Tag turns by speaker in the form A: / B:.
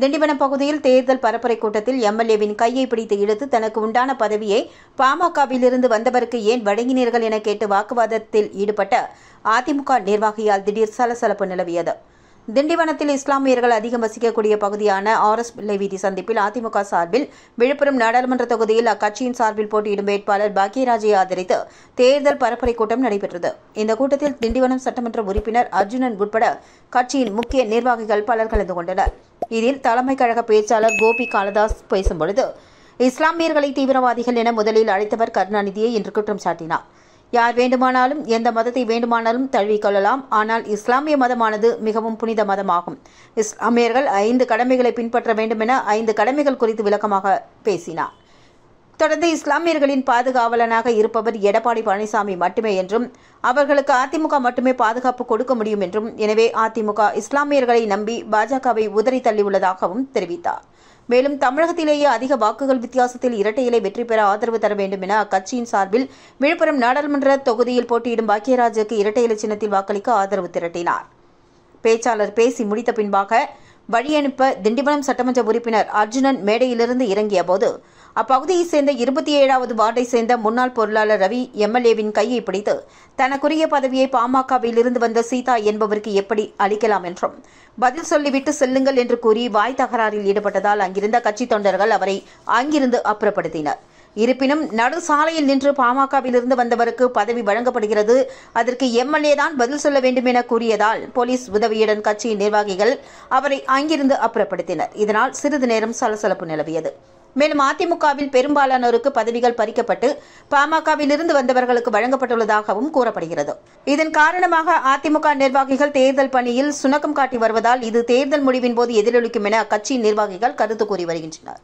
A: திண்டிவனம் பகுதியில் தேர்தல் பரப்புரை கூட்டத்தில் எம்எல்ஏவின் கையை பிடித்து இழுத்து தனக்கு உண்டான பதவியை பாமகவிலிருந்து வந்தவருக்கு ஏன் வழங்கினீர்கள் என கேட்டு வாக்குவாதத்தில் ஈடுபட்ட அதிமுக நிர்வாகியால் திடீர் சலசலப்பு நிலவியது திண்டிவனத்தில் இஸ்லாமியர்கள் அதிகம் வசிக்கக்கூடிய பகுதியான ஆர் எஸ் பிள்ளை வீதி சந்திப்பில் அதிமுக சார்பில் விழுப்புரம் நாடாளுமன்ற தொகுதியில் அக்கட்சியின் சார்பில் போட்டியிடும் வேட்பாளர் பாக்கியராஜை ஆதரித்து தேர்தல் பரப்புரை கூட்டம் நடைபெற்றது இந்த கூட்டத்தில் திண்டிவனம் சட்டமன்ற உறுப்பினர் அர்ஜுனன் உட்பட கட்சியின் முக்கிய நிர்வாகிகள் பலர் கலந்து கொண்டனர் இதில் தலைமை கழக பேச்சாளர் கோபி காளதாஸ் பேசும்பொழுது இஸ்லாமியர்களை தீவிரவாதிகள் என முதலில் அழைத்தவர் கருணாநிதியை இன்று குற்றம் சாட்டினார் யார் வேண்டுமானாலும் எந்த மதத்தை வேண்டுமானாலும் தழுவிக்கொள்ளலாம் ஆனால் இஸ்லாமிய மதமானது மிகவும் புனித மதமாகும் இஸ்லாமியர்கள் ஐந்து கடமைகளை பின்பற்ற வேண்டும் என ஐந்து கடமைகள் குறித்து விளக்கமாக பேசினார் தொடர்ந்து இஸ்லாமியர்களின் பாதுகாவலனாக இருப்பவர் எடப்பாடி பழனிசாமி மட்டுமே என்றும் அவர்களுக்கு அதிமுக மட்டுமே பாதுகாப்பு கொடுக்க முடியும் என்றும் எனவே அதிமுக இஸ்லாமியர்களை நம்பி பாஜகவை உதறி தள்ளியுள்ளதாகவும் தெரிவித்தார் மேலும் தமிழகத்திலேயே அதிக வாக்குகள் வித்தியாசத்தில் இலை வெற்றி பெற ஆதரவு தர வேண்டும் என அக்கட்சியின் சார்பில் விழுப்புரம் நாடாளுமன்ற தொகுதியில் போட்டியிடும் பாக்கியராஜுக்கு இரட்டை இலை சின்னத்தில் வாக்களிக்க ஆதரவு திரட்டினார் பேச்சாளர் பேசி முடித்த பின்பாக வழியனுப்ப திண்டிவனம் சட்டமன்ற உறுப்பினர் அர்ஜுனன் மேடையிலிருந்து இறங்கிய போது அப்பகுதியைச் சேர்ந்த இருபத்தி ஏழாவது வார்டை சேர்ந்த முன்னாள் பொருளாளர் ரவி எம்எல்ஏவின் கையை பிடித்து தனக்குரிய பதவியை பாமகவிலிருந்து வந்த சீதா என்பவருக்கு எப்படி அளிக்கலாம் என்றும் பதில் சொல்லிவிட்டு செல்லுங்கள் என்று கூறி வாய் தகராறில் ஈடுபட்டதால் அங்கிருந்த கட்சி தொண்டர்கள் அவரை அங்கிருந்து அப்புறப்படுத்தினர் இருப்பினும் நடு சாலையில் நின்று பாமகவிலிருந்து வந்தவருக்கு பதவி வழங்கப்படுகிறது அதற்கு எம்எல்ஏ தான் பதில் சொல்ல வேண்டும் என கூறியதால் போலீஸ் உதவியுடன் கட்சியின் நிர்வாகிகள் அவரை அங்கிருந்து அப்புறப்படுத்தினர் இதனால் சிறிது நேரம் சலசலப்பு நிலவியது மேலும் அதிமுகவில் பெரும்பாலானோருக்கு பதவிகள் பறிக்கப்பட்டு பாமகவிலிருந்து வந்தவர்களுக்கு வழங்கப்பட்டுள்ளதாகவும் கூறப்படுகிறது இதன் காரணமாக அதிமுக நிர்வாகிகள் தேர்தல் பணியில் சுணக்கம் காட்டி வருவதால் இது தேர்தல் முடிவின் போது எதிரொலிக்கும் என அக்கட்சியின் நிர்வாகிகள் கருத்து கூறி வருகின்றனர்